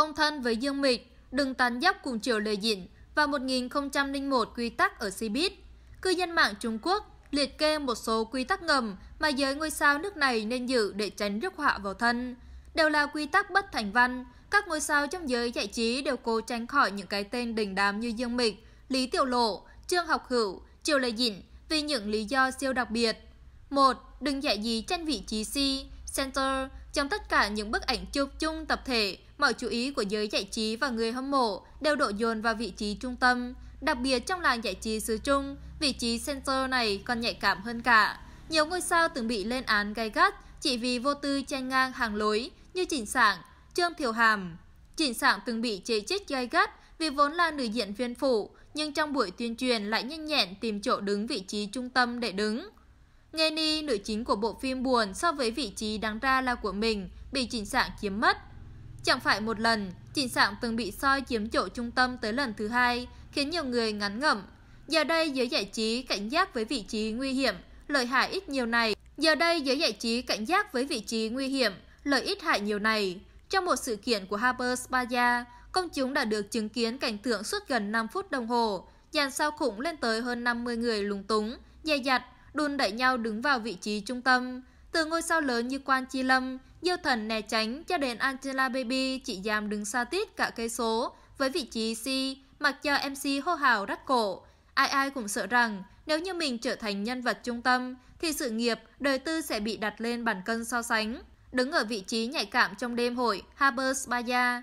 thông thân với Dương Mịch, đừng tán dóc cùng chiều Lê Dịn và 1001 quy tắc ở Cbiz. Cư dân mạng Trung Quốc liệt kê một số quy tắc ngầm mà giới ngôi sao nước này nên giữ để tránh rước họa vào thân. Đều là quy tắc bất thành văn, các ngôi sao trong giới giải trí đều cố tránh khỏi những cái tên đình đám như Dương Mịch, Lý Tiểu Lộ, Trương Học Hữu, Triều Lê Dịn vì những lý do siêu đặc biệt. 1. Đừng dạy gì trên vị trí C, Center, trong tất cả những bức ảnh chụp chung tập thể, mọi chú ý của giới giải trí và người hâm mộ đều đổ dồn vào vị trí trung tâm. Đặc biệt trong làng giải trí xứ Trung, vị trí center này còn nhạy cảm hơn cả. Nhiều ngôi sao từng bị lên án gay gắt chỉ vì vô tư chen ngang hàng lối như Trịnh Sảng, Trương Thiều Hàm. Trịnh Sảng từng bị chế trích gay gắt vì vốn là nữ diễn viên phụ, nhưng trong buổi tuyên truyền lại nhanh nhẹn tìm chỗ đứng vị trí trung tâm để đứng. Nanny, nữ chính của bộ phim buồn so với vị trí đáng ra là của mình, bị Trịnh Sảng chiếm mất. Chẳng phải một lần, Trịnh Sảng từng bị soi chiếm chỗ trung tâm tới lần thứ hai, khiến nhiều người ngắn ngẩm. Giờ đây giới giải trí cảnh giác với vị trí nguy hiểm, lợi hại ít nhiều này. Giờ đây giới giải trí cảnh giác với vị trí nguy hiểm, lợi ít hại nhiều này. Trong một sự kiện của Harper's Bazaar, công chúng đã được chứng kiến cảnh tượng suốt gần 5 phút đồng hồ, dàn sao khủng lên tới hơn 50 người lúng túng, dè dặt, đùn đẩy nhau đứng vào vị trí trung tâm. Từ ngôi sao lớn như Quan Chi Lâm, Diêu Thần né tránh cho đến Angela Baby chị Giam đứng xa tít cả cây số với vị trí C mặc cho MC hô hào rắt cổ. Ai ai cũng sợ rằng nếu như mình trở thành nhân vật trung tâm thì sự nghiệp, đời tư sẽ bị đặt lên bàn cân so sánh. Đứng ở vị trí nhạy cảm trong đêm hội Harper's Baya.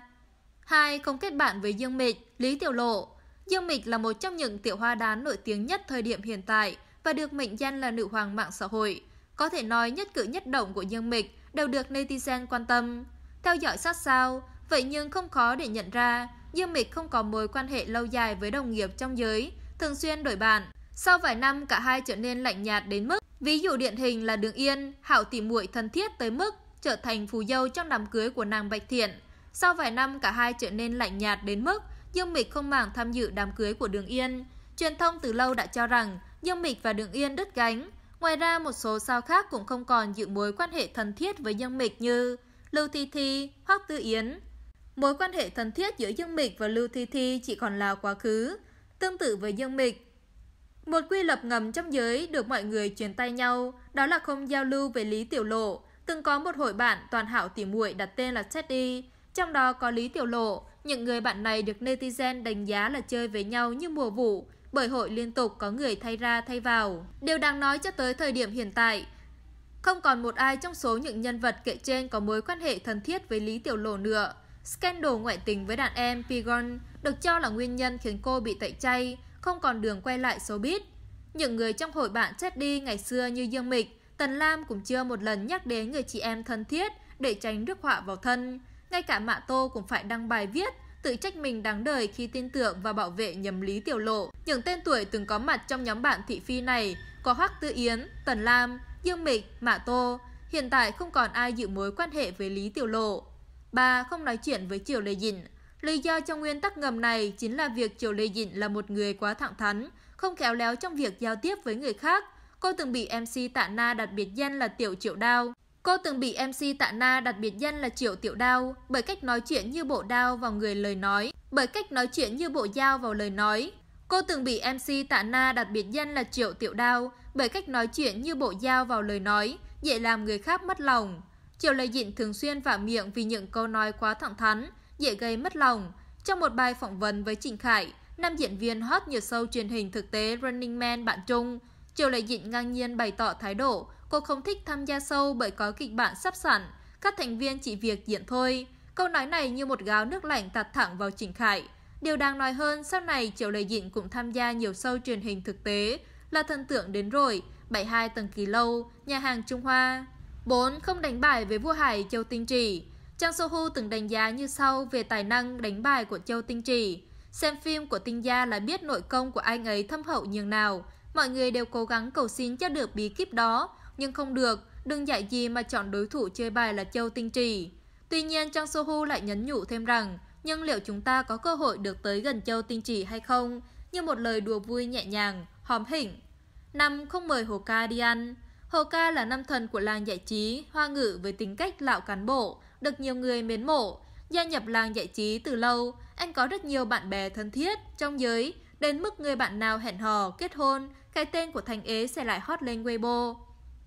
2. Không kết bạn với Dương Mịch, Lý Tiểu Lộ Dương Mịch là một trong những tiểu hoa đán nổi tiếng nhất thời điểm hiện tại – và được mệnh danh là nữ hoàng mạng xã hội. Có thể nói nhất cử nhất động của Dương Mịch đều được netizen quan tâm, theo dõi sát sao, vậy nhưng không khó để nhận ra Dương Mịch không có mối quan hệ lâu dài với đồng nghiệp trong giới, thường xuyên đổi bạn. Sau vài năm cả hai trở nên lạnh nhạt đến mức, ví dụ điển hình là Đường Yên, Hảo tỉ muội thân thiết tới mức trở thành phù dâu trong đám cưới của nàng Bạch Thiện. Sau vài năm cả hai trở nên lạnh nhạt đến mức Dương Mịch không màng tham dự đám cưới của Đường Yên. Truyền thông từ lâu đã cho rằng Dương Mịch và Đường Yên đứt gánh. Ngoài ra một số sao khác cũng không còn giữ mối quan hệ thân thiết với Dương Mịch như Lưu Thi Thi, Hoắc Tư Yến. Mối quan hệ thân thiết giữa Dương Mịch và Lưu Thi Thi chỉ còn là quá khứ, tương tự với Dương Mịch. Một quy lập ngầm trong giới được mọi người truyền tay nhau, đó là không giao lưu về Lý Tiểu Lộ. Từng có một hội bạn toàn hảo tỉ muội đặt tên là Teddy, trong đó có Lý Tiểu Lộ. Những người bạn này được netizen đánh giá là chơi với nhau như mùa vụ, bởi hội liên tục có người thay ra thay vào. Điều đáng nói cho tới thời điểm hiện tại, không còn một ai trong số những nhân vật kể trên có mối quan hệ thân thiết với Lý Tiểu Lộ nữa. Scandal ngoại tình với đàn em Pigon được cho là nguyên nhân khiến cô bị tẩy chay, không còn đường quay lại showbiz. Những người trong hội bạn chết đi ngày xưa như Dương Mịch, Tần Lam cũng chưa một lần nhắc đến người chị em thân thiết để tránh rước họa vào thân. Ngay cả Mạ Tô cũng phải đăng bài viết tự trách mình đáng đời khi tin tưởng và bảo vệ nhầm Lý Tiểu Lộ. Những tên tuổi từng có mặt trong nhóm bạn thị phi này có Hoắc Tư Yến, Tần Lam, Dương Mịch, Mạ Tô. Hiện tại không còn ai giữ mối quan hệ với Lý Tiểu Lộ. Bà không nói chuyện với Triều Lê Dĩnh. Lý do trong nguyên tắc ngầm này chính là việc Triều Lê Dĩnh là một người quá thẳng thắn, không khéo léo trong việc giao tiếp với người khác. Cô từng bị MC Tạ Na đặt biệt danh là Tiểu Triệu Đao. Cô từng bị MC Tạ Na đặt biệt danh là Triệu Tiểu Đao bởi cách nói chuyện như bộ đao vào người lời nói, bởi cách nói chuyện như bộ dao vào lời nói. Cô từng bị MC Tạ Na đặt biệt danh là Triệu Tiểu Đao bởi cách nói chuyện như bộ dao vào lời nói, dễ làm người khác mất lòng. Triệu Lê Dịn thường xuyên vả miệng vì những câu nói quá thẳng thắn, dễ gây mất lòng. Trong một bài phỏng vấn với Trịnh Khải, nam diễn viên hot nhiều sâu truyền hình thực tế Running Man bạn Trung, Triệu Lê Dịn ngang nhiên bày tỏ thái độ Cô không thích tham gia sâu bởi có kịch bản sắp sẵn, các thành viên chỉ việc diễn thôi. Câu nói này như một gáo nước lạnh tạt thẳng vào Trịnh Khải. Điều đáng nói hơn, sau này Triệu Lệ Dịnh cũng tham gia nhiều sâu truyền hình thực tế, là thần tượng đến rồi, 72 tầng kỳ lâu, nhà hàng Trung Hoa. 4. Không đánh bài với vua hải Châu Tinh Trì Trang Sohu từng đánh giá như sau về tài năng đánh bài của Châu Tinh Trì. Xem phim của Tinh Gia là biết nội công của anh ấy thâm hậu nhường nào. Mọi người đều cố gắng cầu xin cho được bí kíp đó, nhưng không được, đừng dạy gì mà chọn đối thủ chơi bài là Châu Tinh Trì. Tuy nhiên Trang Sohu lại nhấn nhủ thêm rằng, nhưng liệu chúng ta có cơ hội được tới gần Châu Tinh Trì hay không? Như một lời đùa vui nhẹ nhàng, hòm hỉnh. Năm không mời Hồ Ca đi ăn. Hồ Ca là nam thần của làng giải trí, hoa ngữ với tính cách lão cán bộ, được nhiều người mến mộ. Gia nhập làng giải trí từ lâu, anh có rất nhiều bạn bè thân thiết trong giới, đến mức người bạn nào hẹn hò, kết hôn, cái tên của Thành Ế sẽ lại hot lên Weibo.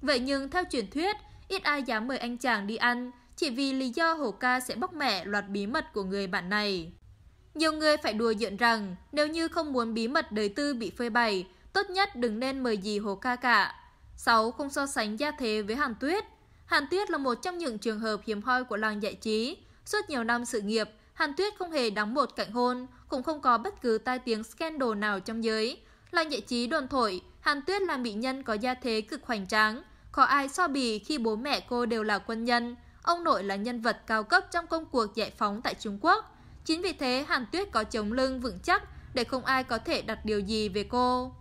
Vậy nhưng theo truyền thuyết, ít ai dám mời anh chàng đi ăn chỉ vì lý do hổ ca sẽ bóc mẹ loạt bí mật của người bạn này. Nhiều người phải đùa giỡn rằng nếu như không muốn bí mật đời tư bị phơi bày, tốt nhất đừng nên mời gì hồ ca cả. 6. Không so sánh gia thế với Hàn Tuyết Hàn Tuyết là một trong những trường hợp hiếm hoi của làng giải trí. Suốt nhiều năm sự nghiệp, Hàn Tuyết không hề đóng một cạnh hôn, cũng không có bất cứ tai tiếng scandal nào trong giới. Làng giải trí đồn thổi, Hàn Tuyết là mỹ nhân có gia thế cực hoành tráng, có ai so bì khi bố mẹ cô đều là quân nhân, ông nội là nhân vật cao cấp trong công cuộc giải phóng tại Trung Quốc. Chính vì thế Hàn Tuyết có chống lưng vững chắc để không ai có thể đặt điều gì về cô.